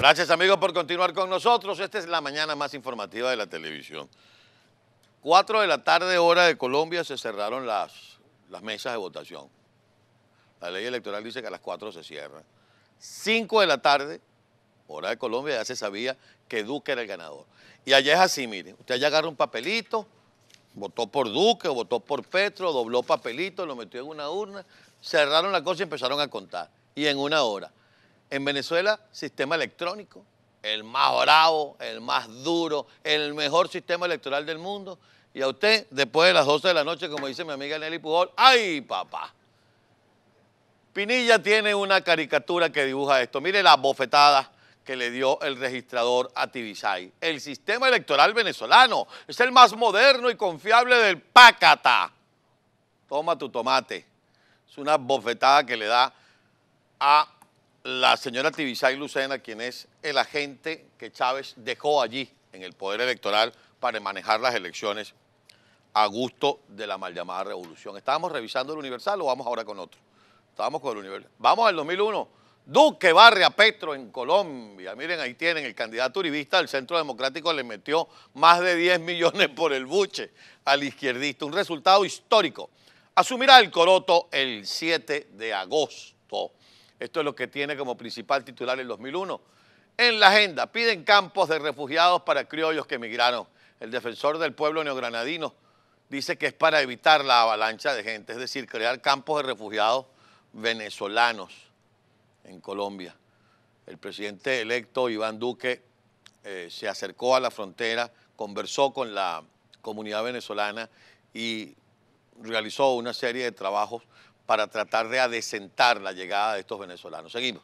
Gracias amigos por continuar con nosotros. Esta es la mañana más informativa de la televisión. 4 de la tarde, hora de Colombia, se cerraron las, las mesas de votación. La ley electoral dice que a las 4 se cierra. 5 de la tarde, hora de Colombia, ya se sabía que Duque era el ganador. Y allá es así, miren, usted allá agarra un papelito, votó por Duque, o votó por Petro, dobló papelito, lo metió en una urna, cerraron la cosa y empezaron a contar. Y en una hora. En Venezuela, sistema electrónico, el más bravo, el más duro, el mejor sistema electoral del mundo. Y a usted, después de las 12 de la noche, como dice mi amiga Nelly Pujol, ¡ay, papá! Pinilla tiene una caricatura que dibuja esto. Mire la bofetada que le dio el registrador a Tibisay. El sistema electoral venezolano es el más moderno y confiable del Pácata. Toma tu tomate. Es una bofetada que le da a la señora Tibisay Lucena, quien es el agente que Chávez dejó allí en el Poder Electoral para manejar las elecciones a gusto de la mal llamada revolución. Estábamos revisando el Universal o vamos ahora con otro. Estábamos con el Universal. Vamos al 2001. Duque barre a Petro en Colombia. Miren, ahí tienen el candidato uribista del Centro Democrático le metió más de 10 millones por el buche al izquierdista. Un resultado histórico. Asumirá el Coroto el 7 de agosto. Esto es lo que tiene como principal titular el 2001. En la agenda, piden campos de refugiados para criollos que emigraron. El defensor del pueblo neogranadino dice que es para evitar la avalancha de gente, es decir, crear campos de refugiados venezolanos en Colombia. El presidente electo Iván Duque eh, se acercó a la frontera, conversó con la comunidad venezolana y realizó una serie de trabajos para tratar de adecentar la llegada de estos venezolanos. Seguimos.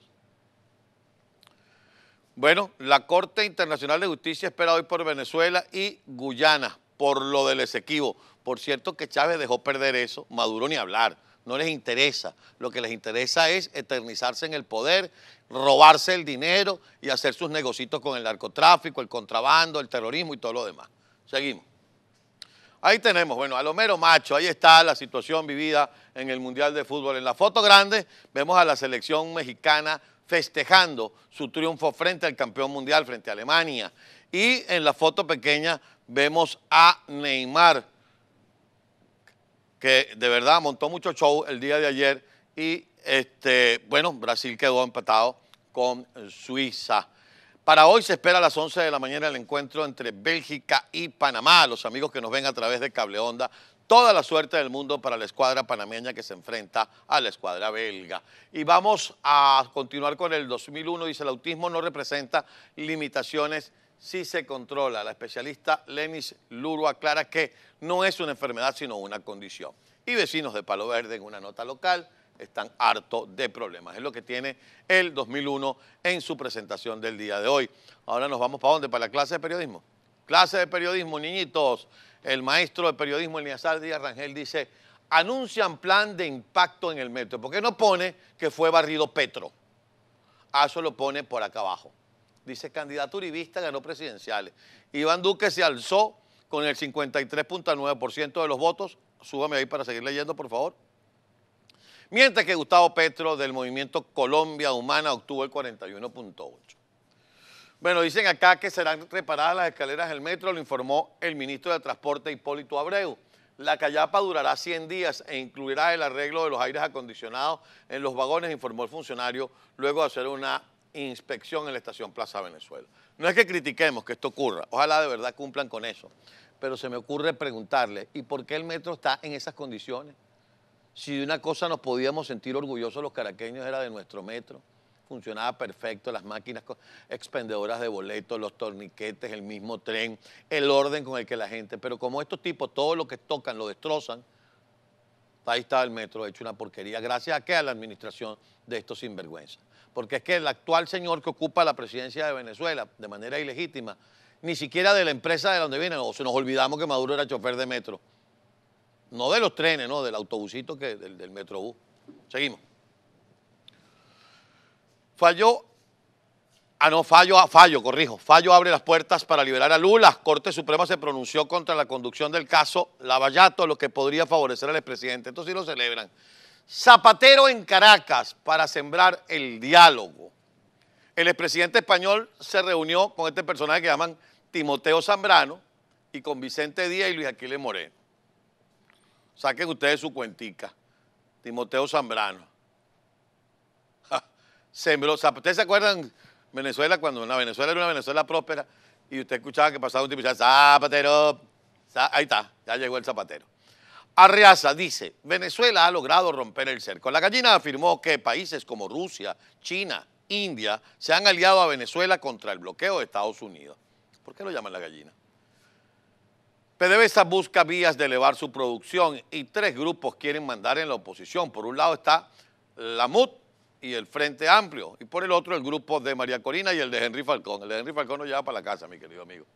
Bueno, la Corte Internacional de Justicia espera hoy por Venezuela y Guyana por lo del Esequibo. Por cierto que Chávez dejó perder eso, Maduro ni hablar, no les interesa. Lo que les interesa es eternizarse en el poder, robarse el dinero y hacer sus negocios con el narcotráfico, el contrabando, el terrorismo y todo lo demás. Seguimos. Ahí tenemos, bueno, a lo macho, ahí está la situación vivida en el Mundial de Fútbol. En la foto grande vemos a la selección mexicana festejando su triunfo frente al campeón mundial, frente a Alemania. Y en la foto pequeña vemos a Neymar, que de verdad montó mucho show el día de ayer y, este, bueno, Brasil quedó empatado con Suiza. Para hoy se espera a las 11 de la mañana el encuentro entre Bélgica y Panamá. Los amigos que nos ven a través de Cable Onda, toda la suerte del mundo para la escuadra panameña que se enfrenta a la escuadra belga. Y vamos a continuar con el 2001. Dice, el autismo no representa limitaciones si se controla. La especialista Lenis Luro aclara que no es una enfermedad, sino una condición. Y vecinos de Palo Verde, en una nota local, están hartos de problemas. Es lo que tiene el 2001 en su presentación del día de hoy. Ahora nos vamos para dónde? Para la clase de periodismo. Clase de periodismo, niñitos. El maestro de periodismo, Elías Díaz Rangel, dice, anuncian plan de impacto en el metro. ¿Por qué no pone que fue barrido Petro? A ah, eso lo pone por acá abajo. Dice, y vista ganó presidenciales. Iván Duque se alzó con el 53.9% de los votos. Súbame ahí para seguir leyendo, por favor mientras que Gustavo Petro del movimiento Colombia Humana obtuvo el 41.8. Bueno, dicen acá que serán reparadas las escaleras del metro, lo informó el ministro de Transporte Hipólito Abreu. La callapa durará 100 días e incluirá el arreglo de los aires acondicionados en los vagones, informó el funcionario, luego de hacer una inspección en la estación Plaza Venezuela. No es que critiquemos que esto ocurra, ojalá de verdad cumplan con eso, pero se me ocurre preguntarle, ¿y por qué el metro está en esas condiciones? Si de una cosa nos podíamos sentir orgullosos los caraqueños era de nuestro metro. Funcionaba perfecto, las máquinas expendedoras de boletos, los torniquetes, el mismo tren, el orden con el que la gente. Pero como estos tipos todo lo que tocan lo destrozan, ahí estaba el metro hecho una porquería. Gracias a qué? A la administración de estos sinvergüenzas. Porque es que el actual señor que ocupa la presidencia de Venezuela de manera ilegítima, ni siquiera de la empresa de donde viene, o se nos olvidamos que Maduro era chofer de metro. No de los trenes, no, del autobusito, que, del, del metrobús. Seguimos. Falló Ah, no, fallo, ah, fallo, corrijo. Fallo abre las puertas para liberar a Lula. Corte Suprema se pronunció contra la conducción del caso Lavallato, lo que podría favorecer al expresidente. Entonces sí lo celebran. Zapatero en Caracas para sembrar el diálogo. El expresidente español se reunió con este personaje que llaman Timoteo Zambrano y con Vicente Díaz y Luis Aquiles Moreno. Saquen ustedes su cuentica. Timoteo Zambrano. ¿Ustedes se acuerdan Venezuela cuando una Venezuela era una Venezuela próspera y usted escuchaba que pasaba un tipo y decía, zapatero, ahí está, ya llegó el zapatero. Arriaza dice, Venezuela ha logrado romper el cerco. La gallina afirmó que países como Rusia, China, India se han aliado a Venezuela contra el bloqueo de Estados Unidos. ¿Por qué lo llaman la gallina? PDVSA busca vías de elevar su producción y tres grupos quieren mandar en la oposición. Por un lado está la MUT y el Frente Amplio, y por el otro el grupo de María Corina y el de Henry Falcón. El de Henry Falcón nos lleva para la casa, mi querido amigo.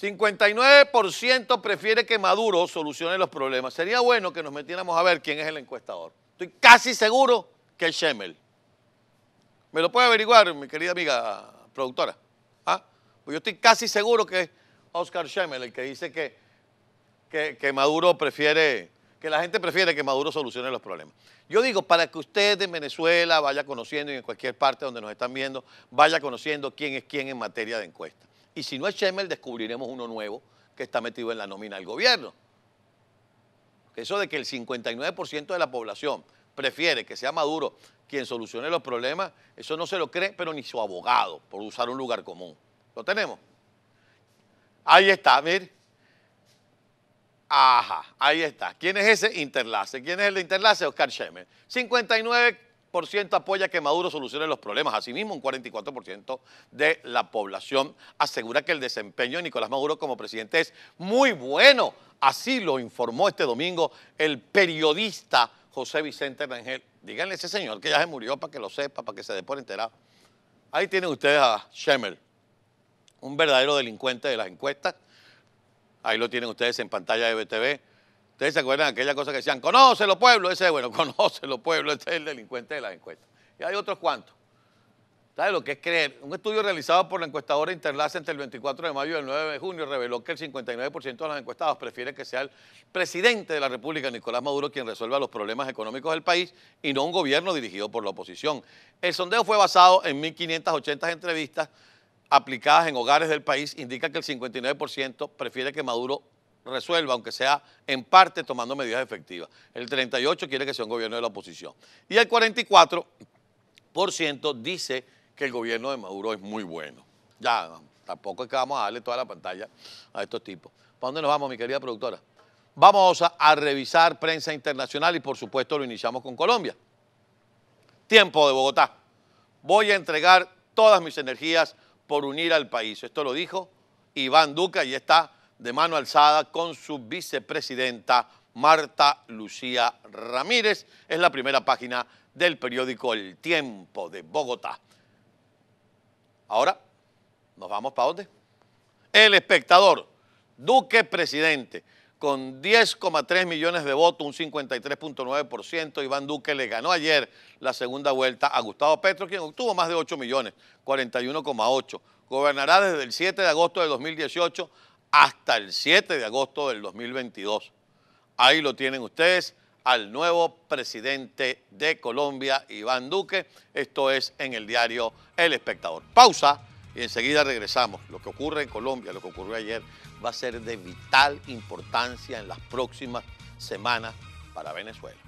59% prefiere que Maduro solucione los problemas. Sería bueno que nos metiéramos a ver quién es el encuestador. Estoy casi seguro que es Schemmel. ¿Me lo puede averiguar, mi querida amiga productora? ¿Ah? Pues yo estoy casi seguro que Oscar Schemmel, el que dice que, que, Maduro prefiere, que la gente prefiere que Maduro solucione los problemas. Yo digo, para que usted en Venezuela vaya conociendo y en cualquier parte donde nos están viendo, vaya conociendo quién es quién en materia de encuesta. Y si no es Schemmel, descubriremos uno nuevo que está metido en la nómina del gobierno. Eso de que el 59% de la población prefiere que sea Maduro quien solucione los problemas, eso no se lo cree, pero ni su abogado, por usar un lugar común. ¿Lo tenemos? Ahí está, mire. Ajá, ahí está. ¿Quién es ese interlace? ¿Quién es el interlace? Oscar Schemer. 59% apoya que Maduro solucione los problemas. Asimismo, un 44% de la población asegura que el desempeño de Nicolás Maduro como presidente es muy bueno. Así lo informó este domingo el periodista José Vicente Rangel. Díganle a ese señor que ya se murió para que lo sepa, para que se dé por enterado. Ahí tienen ustedes a Schemer un verdadero delincuente de las encuestas. Ahí lo tienen ustedes en pantalla de BTV. Ustedes se acuerdan de aquella cosa que decían, los pueblo, ese bueno, lo pueblo, este es el delincuente de las encuestas. Y hay otros cuantos. ¿Saben lo que es creer? Un estudio realizado por la encuestadora Interlace entre el 24 de mayo y el 9 de junio reveló que el 59% de los encuestados prefiere que sea el presidente de la República, Nicolás Maduro, quien resuelva los problemas económicos del país y no un gobierno dirigido por la oposición. El sondeo fue basado en 1.580 entrevistas aplicadas en hogares del país indica que el 59% prefiere que Maduro resuelva, aunque sea en parte tomando medidas efectivas. El 38% quiere que sea un gobierno de la oposición. Y el 44% dice que el gobierno de Maduro es muy bueno. Ya, tampoco es que vamos a darle toda la pantalla a estos tipos. ¿Para dónde nos vamos, mi querida productora? Vamos a, a revisar prensa internacional y por supuesto lo iniciamos con Colombia. Tiempo de Bogotá. Voy a entregar todas mis energías por unir al país. Esto lo dijo Iván Duque y está de mano alzada con su vicepresidenta Marta Lucía Ramírez. Es la primera página del periódico El Tiempo de Bogotá. Ahora, ¿nos vamos para dónde? El espectador, Duque presidente con 10,3 millones de votos, un 53.9%. Iván Duque le ganó ayer la segunda vuelta a Gustavo Petro, quien obtuvo más de 8 millones, 41,8. Gobernará desde el 7 de agosto del 2018 hasta el 7 de agosto del 2022. Ahí lo tienen ustedes al nuevo presidente de Colombia, Iván Duque. Esto es en el diario El Espectador. Pausa y enseguida regresamos. Lo que ocurre en Colombia, lo que ocurrió ayer va a ser de vital importancia en las próximas semanas para Venezuela.